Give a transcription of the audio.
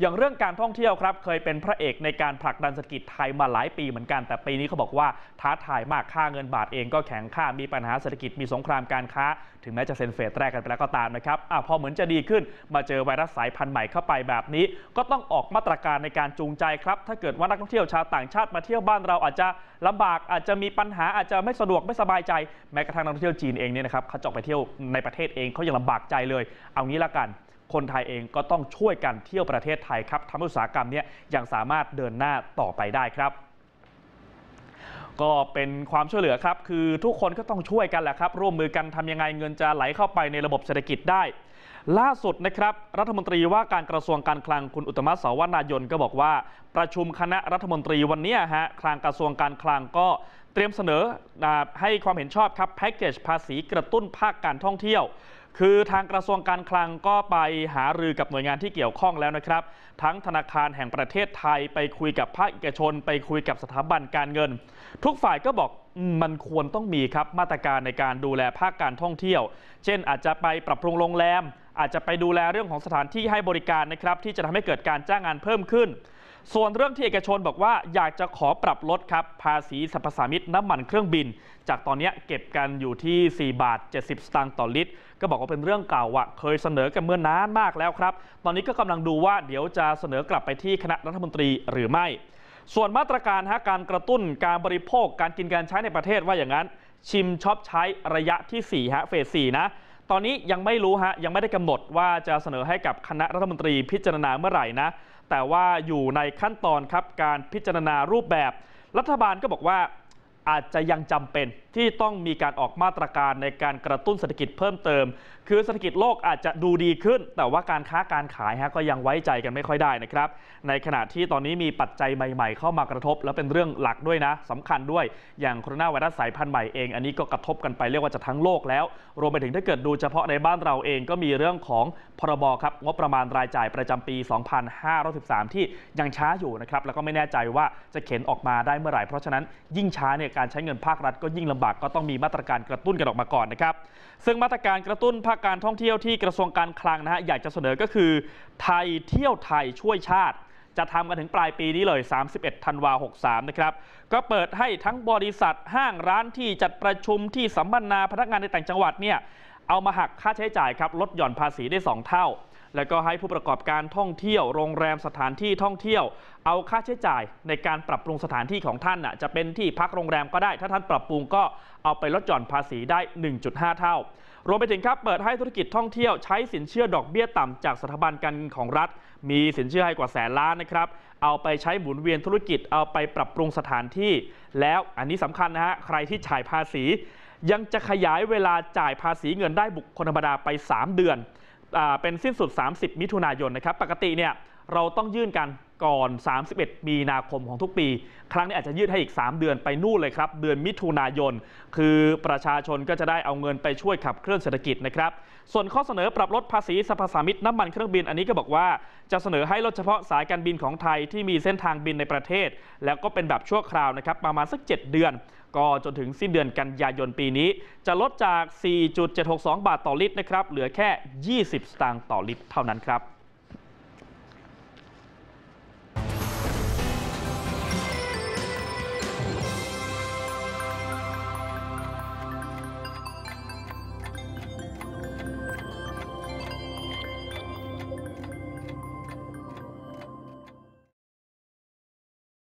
อย่างเรื่องการท่องเที่ยวครับเคยเป็นพระเอกในการผลักดันเศรษฐกิจไทยมาหลายปีเหมือนกัน แต่ปีนี้เขาบอกว่าท้าทายมากค่าเงินบาทเองก็แข็งค่ามีปัญหาเศรษฐกิจมีสงครามการค้าถึงแม้จะเซ็นเฟสแรกกันไปแล้วก็ตามนะครับอพอเหมือนจะดีขึ้นมาเจอไวรัสสายพันธุ์ใหม่เข้าไปแบบนี้ ก็ต้องออกมาตรการในการจูงใจครับ ถ้าเกิดว่านักท่องเที่ยวชาวต่างชาติมาเที่ยวบ้านเราอาจจะลำบากอาจจะมีปัญหาอาจจะไม่สะดวกไม่สบายใจ แม้กระทั่งนักท่องเที่ยวจีนเองเนี่ยนะครับเขาจะอกไปเที่ยวในประเทศเองเขายังลำบากใจเลย เอางี้ละกันคนไทยเองก็ต้องช่วยกันเที่ยวประเทศไทยครับทำอุตสาหกรรมนี้ยังสามารถเดินหน้าต่อไปได้ครับ ก็เป็นความช่วยเหลือครับคือทุกคนก็ต้องช่วยกันแหละครับร่วมมือกันทำยังไงเงินจะไหลเข้าไปในระบบเศรษฐกิจได้ ล่าสุดนะครับ รัฐมนตรีว่าการกระทรวงการคลังคุณอุตมะสาวนายนก็บอกว่า ประชุมคณะรัฐมนตรีวันนี้ฮะคลังกระทรวงการคลังก็เตรียมเสนอให้ความเห็นชอบครับแพ็กเกจภาษีกระตุ้นภาคการท่องเที่ยวคือทางกระทรวงการคลังก็ไปหารือกับหน่วยงานที่เกี่ยวข้องแล้วนะครับ ทั้งธนาคารแห่งประเทศไทยไปคุยกับภาคเอกชนไปคุยกับสถาบันการเงิน ทุกฝ่ายก็บอกมันควรต้องมีครับมาตรการในการดูแลภาคการท่องเที่ยว เช่นอาจจะไปปรับปรุงโรงแรมอาจจะไปดูแลเรื่องของสถานที่ให้บริการนะครับที่จะทำให้เกิดการจ้างงานเพิ่มขึ้นส่วนเรื่องที่เอกชนบอกว่าอยากจะขอปรับลดครับภาษีสรรพสามิตน้ำมันเครื่องบิน จากตอนนี้เก็บกันอยู่ที่ 4 บาท 70สตางค์ต่อลิตร ก็บอกว่าเป็นเรื่องเก่าอะเคยเสนอกันเมื่อนานมากแล้วครับตอนนี้ก็กำลังดูว่าเดี๋ยวจะเสนอกลับไปที่คณะรัฐมนตรีหรือไม่ ส่วนมาตรการฮะการกระตุ้นการบริโภคการกินการใช้ในประเทศว่าอย่างนั้น ชิมชอบใช้ระยะที่4ฮะเฟส4นะ ตอนนี้ยังไม่รู้ฮะยังไม่ได้กำหนดว่าจะเสนอให้กับคณะรัฐมนตรีพิจารณาเมื่อไหร่นะแต่ว่าอยู่ในขั้นตอนครับ การพิจารณารูปแบบ รัฐบาลก็บอกว่าอาจจะยังจำเป็นที่ต้องมีการออกมาตรการในการกระตุ้นเศรษฐกิจเพิ่มเติม คือเศรษฐกิจโลกอาจจะดูดีขึ้น แต่ว่าการค้าการขายฮะก็ยังไว้ใจกันไม่ค่อยได้นะครับ ในขณะที่ตอนนี้มีปัจจัยใหม่ ๆ เข้ามากระทบ และเป็นเรื่องหลักด้วยนะสำคัญด้วยอย่างโคโรนาไวรัสสายพันธุ์ใหม่เอง อันนี้ก็กระทบกันไปเรียกว่าจะทั้งโลกแล้ว รวมไปถึงถ้าเกิดดูเฉพาะในบ้านเราเองก็มีเรื่องของพรบครับงบประมาณรายจ่ายประจำปี 2513 ที่ยังช้าอยู่นะครับแล้วก็ไม่แน่ใจว่าจะเข็นออกมาได้เมื่อไหร่เพราะฉะนั้นยิ่งช้าเนี่ยการใช้เงินภาครัฐก็ยิ่งลำบากบากก็ต้องมีมาตรการกระตุ้นกันออกมาก่อนนะครับ ซึ่งมาตรการกระตุ้นภาคการท่องเที่ยวที่กระทรวงการคลังนะฮะอยากจะเสนอก็คือ ไทยเที่ยวไทยช่วยชาติ จะทำกันถึงปลายปีนี้เลย 31ธันวา63นะครับ ก็เปิดให้ทั้งบริษัท ห้าง ร้านที่จัดประชุมที่สัมมนาพนักงานในต่างจังหวัดเนี่ย เอามาหักค่าใช้จ่ายครับ ลดหย่อนภาษีได้ 2 เท่าและก็ให้ผู้ประกอบการท่องเที่ยวโรงแรมสถานที่ท่องเที่ยวเอาค่าใช้จ่ายในการปรับปรุงสถานที่ของท่านน่ะจะเป็นที่พักโรงแรมก็ได้ถ้าท่านปรับปรุงก็เอาไปลดหย่อนภาษีได้ 1.5 เท่า รวมไปถึงครับเปิดให้ธุรกิจท่องเที่ยวใช้สินเชื่อดอกเบี้ยต่ำจากสถาบันการเงินของรัฐ มีสินเชื่อให้กว่าแสนล้านนะครับเอาไปใช้หมุนเวียนธุรกิจเอาไปปรับปรุงสถานที่ แล้วอันนี้สำคัญนะฮะใครที่จ่ายภาษี ยังจะขยายเวลาจ่ายภาษีเงินได้บุคคลธรรมดาไป 3 เดือนเป็นสิ้นสุด 30 มิถุนายนนะครับ ปกติเนี่ย เราต้องยื่นกันก่อน 31 มีนาคมของทุกปี ครั้งนี้อาจจะยืดให้อีก 3 เดือนไปนู่นเลยครับ เดือนมิถุนายน คือประชาชนก็จะได้เอาเงินไปช่วยขับเคลื่อนเศรษฐกิจนะครับ ส่วนข้อเสนอปรับลดภาษีสรรพสามิตน้ำมันเครื่องบินอันนี้ก็บอกว่า จะเสนอให้ลดเฉพาะสายการบินของไทยที่มีเส้นทางบินในประเทศ แล้วก็เป็นแบบชั่วคราวนะครับ ประมาณสัก 7 เดือน ก็จนถึงสิ้นเดือนกันยายนปีนี้ จะลดจาก 4.762 บาทต่อลิตรนะครับ เหลือแค่ 20 สตางค์ต่อลิตรเท่านั้นครับ